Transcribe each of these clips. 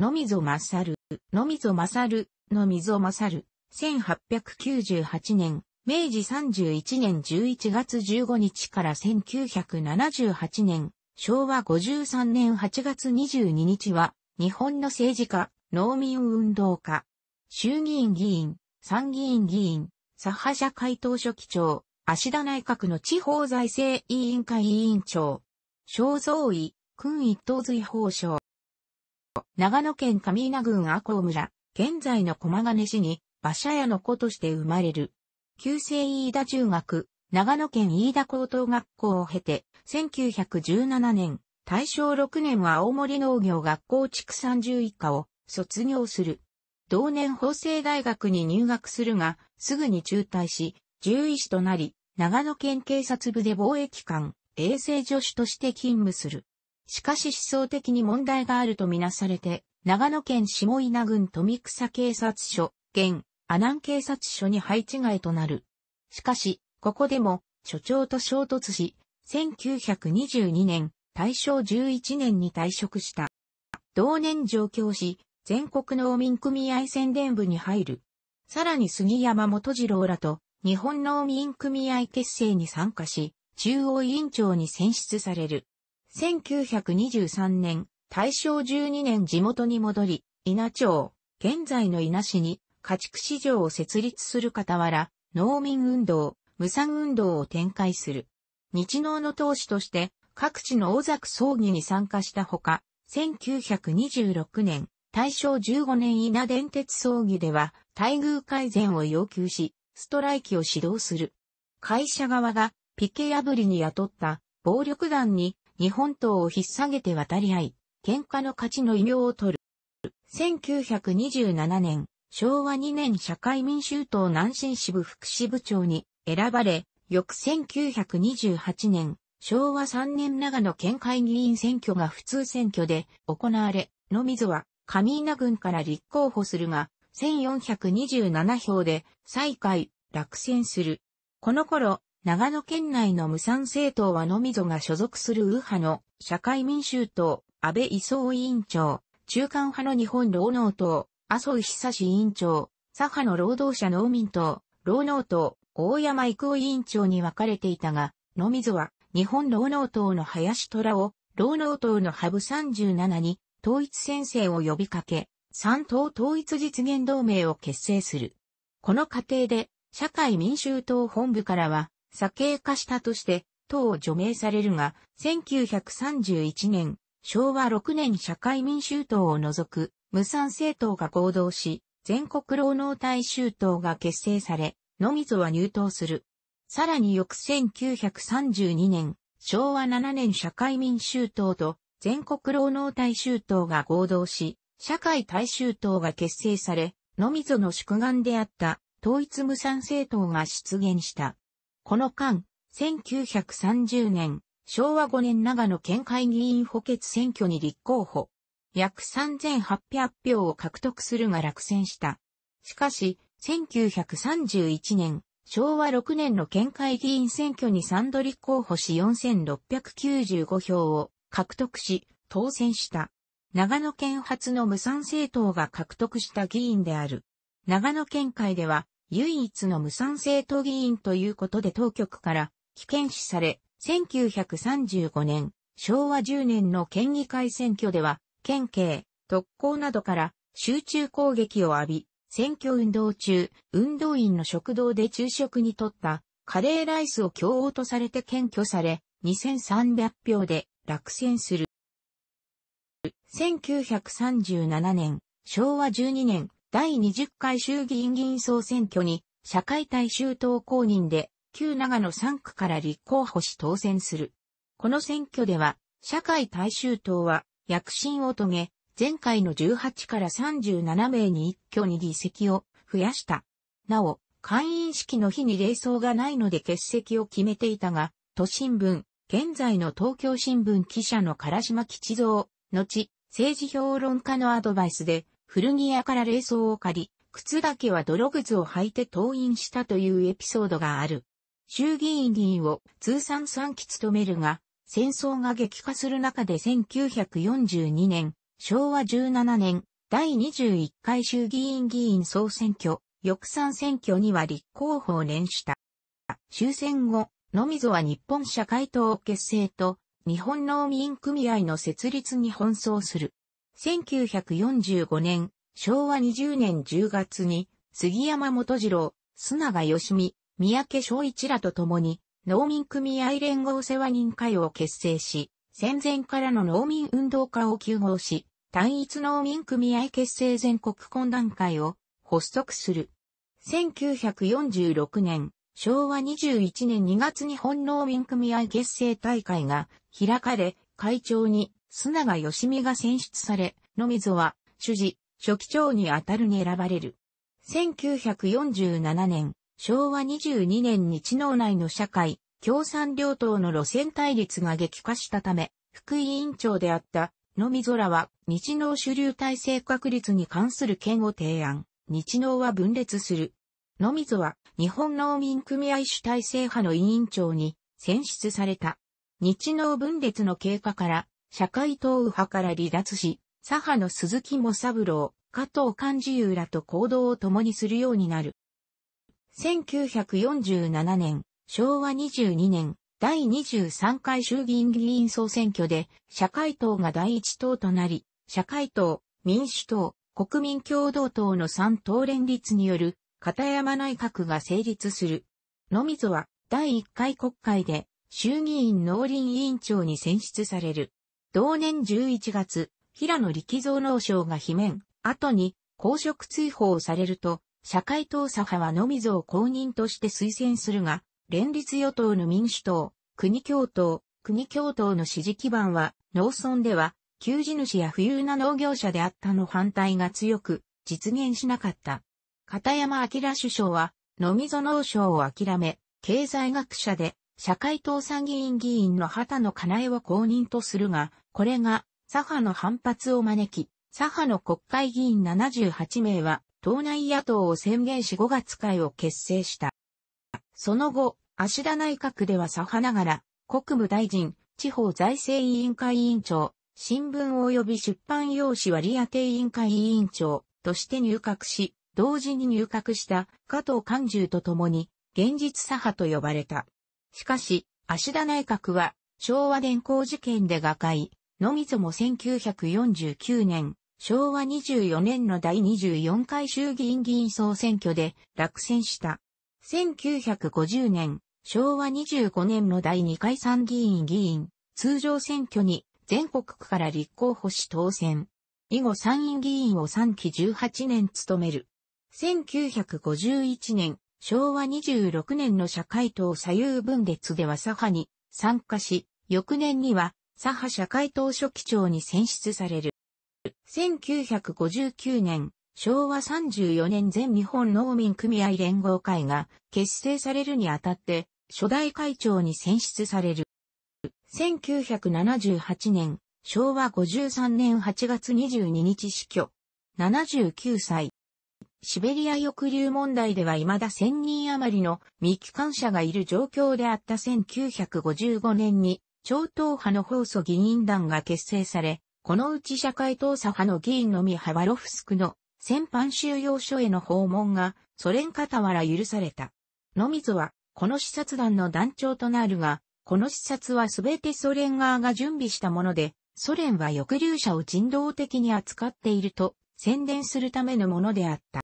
のみぞまさる、のみぞまさる、のみぞまさる、1898年、明治31年11月15日から1978年、昭和53年8月22日は、日本の政治家、農民運動家、衆議院議員、参議院議員、左派社会党書記長、足田内閣の地方財政委員会委員長、肖像医、君一等随法省、長野県上稲郡阿公村、現在の駒金市に、馬車屋の子として生まれる。旧姓飯田中学、長野県飯田高等学校を経て、1917年、大正6年は青森農業学校畜産獣医科を卒業する。同年法政大学に入学するが、すぐに中退し、獣医師となり、長野県警察部で貿易官、衛生助手として勤務する。しかし思想的に問題があるとみなされて、長野県下稲郡富草警察署、現、阿南警察署に配置外となる。しかし、ここでも、所長と衝突し、1922年、大正11年に退職した。同年上京し、全国農民組合宣伝部に入る。さらに杉山元次郎らと、日本農民組合結成に参加し、中央委員長に選出される。1923年、大正12年地元に戻り、稲町、現在の稲市に家畜市場を設立する傍ら、農民運動、無産運動を展開する。日農の投資として各地の大作葬儀に参加したほか、1926年、大正15年稲電鉄葬儀では待遇改善を要求し、ストライキを指導する。会社側がピケ破りに雇った暴力団に日本党を引っ提げて渡り合い、喧嘩の勝ちの異名を取る。1927年、昭和2年社会民衆党南進支部副支部長に選ばれ、翌1928年、昭和3年長野県会議員選挙が普通選挙で行われ、のみぞは上稲郡から立候補するが、1427票で最下位、落選する。この頃、長野県内の無産政党はのみぞが所属する右派の社会民衆党、安倍伊総委員長、中間派の日本労農党、麻生久志委員長、左派の労働者農民党、労農党、大山育夫委員長に分かれていたが、のみぞは日本労農党の林虎を労農党のハブ37に統一先生を呼びかけ、三党統一実現同盟を結成する。この過程で、社会民衆党本部からは、左傾化したとして、党を除名されるが、1931年、昭和6年社会民衆党を除く無産政党が合同し、全国労農大衆党が結成され、野溝は入党する。さらに翌1932年、昭和7年社会民衆党と全国労農大衆党が合同し、社会大衆党が結成され、野溝の宿願であった統一無産政党が出現した。この間、1930年、昭和5年長野県会議員補欠選挙に立候補。約3800票を獲得するが落選した。しかし、1931年、昭和6年の県会議員選挙に3度立候補し4695票を獲得し、当選した。長野県初の無産政党が獲得した議員である。長野県会では、唯一の無産政党議員ということで当局から危険視され、1935年、昭和10年の県議会選挙では、県警、特攻などから集中攻撃を浴び、選挙運動中、運動員の食堂で昼食にとったカレーライスを強応とされて検挙され、2300票で落選する。1937年、昭和12年、第20回衆議院議員総選挙に、社会大衆党公認で、旧長野3区から立候補し当選する。この選挙では、社会大衆党は、躍進を遂げ、前回の18から37名に一挙に議席を増やした。なお、会員式の日に霊装がないので欠席を決めていたが、都新聞、現在の東京新聞記者の唐島吉蔵、後、政治評論家のアドバイスで、古着屋から冷蔵を借り、靴だけは泥靴を履いて登院したというエピソードがある。衆議院議員を通算3期務めるが、戦争が激化する中で1942年、昭和17年、第21回衆議院議員総選挙、翌3選挙には立候補を連した。終戦後、のみぞは日本社会党を結成と、日本農民組合の設立に奔走する。1945年、昭和20年10月に、杉山元次郎、砂川義美、三宅昭一らと共に、農民組合連合世話人会を結成し、戦前からの農民運動家を休合し、単一農民組合結成全国懇談会を発足する。1946年、昭和21年2月日本農民組合結成大会が開かれ、会長に須永義美が選出され、野溝は、主事、書記長にあたるに選ばれる。1947年、昭和22年に知能内の社会、共産両党の路線対立が激化したため、副委員長であった野溝らは、日農主流体制確立に関する件を提案。日農は分裂する。野溝は、日本農民組合主体制派の委員長に選出された。日農分裂の経過から、社会党右派から離脱し、左派の鈴木茂三郎、加藤勘治由らと行動を共にするようになる。1947年、昭和22年、第23回衆議院議員総選挙で、社会党が第一党となり、社会党、民主党、国民共同党の3党連立による、片山内閣が成立する。のみぞは、第1回国会で、衆議院農林委員長に選出される。同年11月、平野力蔵農省が罷免、後に公職追放されると、社会党左派は野溝を公認として推薦するが、連立与党の民主党、国共党、国共党の支持基盤は、農村では、求人主や富裕な農業者であったの反対が強く、実現しなかった。片山明首相は、野溝農省を諦め、経済学者で、社会党参議院議員の畑野かなえを公認とするが、これが左派の反発を招き、左派の国会議員78名は党内野党を宣言し5月会を結成した。その後、足田内閣では左派ながら、国務大臣、地方財政委員会委員長、新聞及び出版用紙割当委員会委員長として入閣し、同時に入閣した加藤寛十と共に、現実左派と呼ばれた。しかし、足田内閣は、昭和電工事件で瓦解、のみぞも1949年、昭和24年の第24回衆議院議員総選挙で落選した。1950年、昭和25年の第2回参議院議員、通常選挙に全国区から立候補し当選。以後参院議員を3期18年務める。1951年、昭和26年の社会党左右分裂では左派に参加し、翌年には左派社会党書記長に選出される。1959年、昭和34年全日本農民組合連合会が結成されるにあたって初代会長に選出される。1978年、昭和53年8月22日死去。79歳。シベリア抑留問題では未だ1000人余りの未帰還者がいる状況であった1955年に超党派の放送議員団が結成され、このうち社会党左派の議員のみハワロフスクの戦犯収容所への訪問がソ連傍ら許された。ノミズはこの視察団の団長となるが、この視察はすべてソ連側が準備したもので、ソ連は抑留者を人道的に扱っていると宣伝するためのものであった。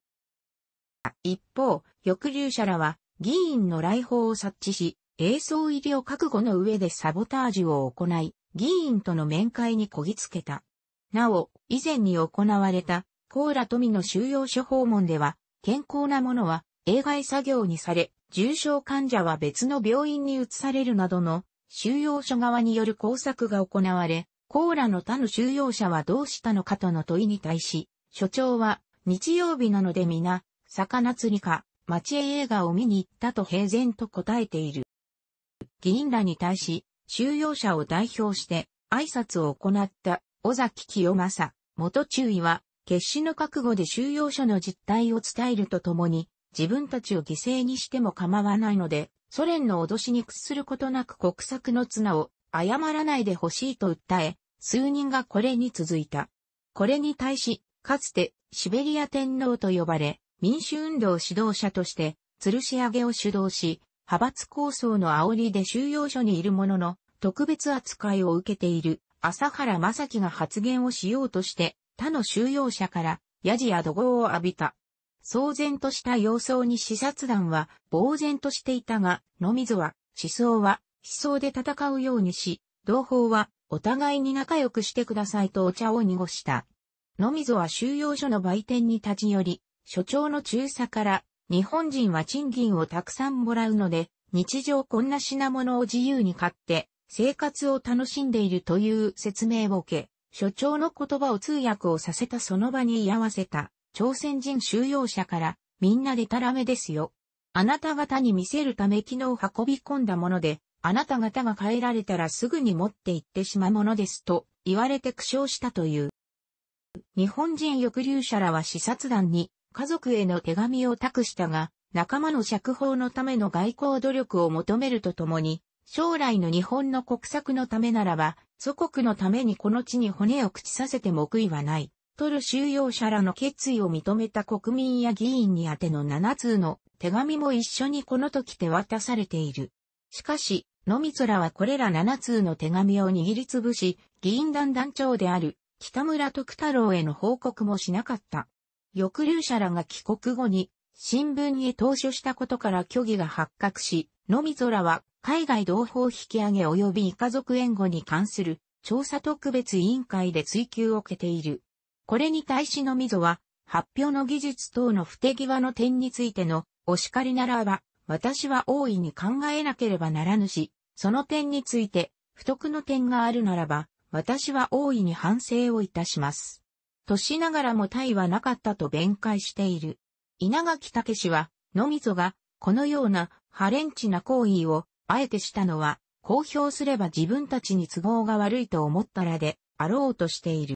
一方、抑留者らは議員の来訪を察知し、映像入りを覚悟の上でサボタージュを行い、議員との面会にこぎつけた。なお、以前に行われた、コーラ富の収容所訪問では、健康な者は、映外作業にされ、重症患者は別の病院に移されるなどの、収容所側による工作が行われ、コーラの他の収容者はどうしたのかとの問いに対し、所長は、日曜日なので皆、魚釣りか、町へ映画を見に行ったと平然と答えている。議員らに対し、収容者を代表して挨拶を行った尾崎清正、元中尉は、決死の覚悟で収容者の実態を伝えるとともに、自分たちを犠牲にしても構わないので、ソ連の脅しに屈することなく国策の綱を謝らないでほしいと訴え、数人がこれに続いた。これに対し、かつてシベリア天皇と呼ばれ、民主運動指導者として、吊るし上げを主導し、派閥構想の煽りで収容所にいるものの、特別扱いを受けている朝原正樹が発言をしようとして、他の収容者からヤジや怒号を浴びた。騒然とした様相に視察団は呆然としていたが、野水は思想は思想で戦うようにし、同胞はお互いに仲良くしてくださいとお茶を濁した。野水は収容所の売店に立ち寄り、所長の中佐から、日本人は賃金をたくさんもらうので、日常こんな品物を自由に買って、生活を楽しんでいるという説明を受け、所長の言葉を通訳をさせたその場に居合わせた、朝鮮人収容者から、みんなでたらめですよ。あなた方に見せるため昨日運び込んだもので、あなた方が帰られたらすぐに持って行ってしまうものですと言われて苦笑したという。日本人抑留者らは視察団に家族への手紙を託したが、仲間の釈放のための外交努力を求めるとともに、将来の日本の国策のためならば、祖国のためにこの地に骨を朽ちさせても悔いはない。取る収容者らの決意を認めた国民や議員に宛ての7通の手紙も一緒にこの時手渡されている。しかし、のみつらはこれら7通の手紙を握りつぶし、議員団団長である北村徳太郎への報告もしなかった。抑留者らが帰国後に新聞へ投書したことから虚偽が発覚し、のみぞらは海外同胞引き上げ及び家族援護に関する調査特別委員会で追及を受けている。これに対しのみぞは発表の技術等の不手際の点についてのお叱りならば、私は大いに考えなければならぬし、その点について不徳の点があるならば、私は大いに反省をいたします。としながらも体はなかったと弁解している。稲垣武氏は、のみぞが、このようなハレンチな行為を、あえてしたのは、公表すれば自分たちに都合が悪いと思ったらで、あろうとしている。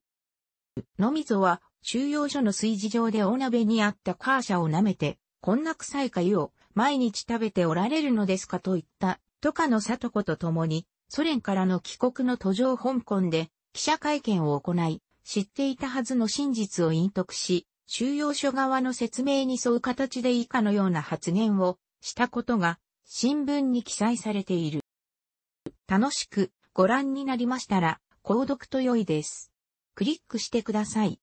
のみぞは、収容所の炊事場でお鍋にあったカーシャを舐めて、こんな臭い粥を毎日食べておられるのですかと言った、とかの里子と共に、ソ連からの帰国の途上香港で記者会見を行い、知っていたはずの真実を隠匿し、収容所側の説明に沿う形で以下のような発言をしたことが新聞に記載されている。楽しくご覧になりましたら、購読と良いです。クリックしてください。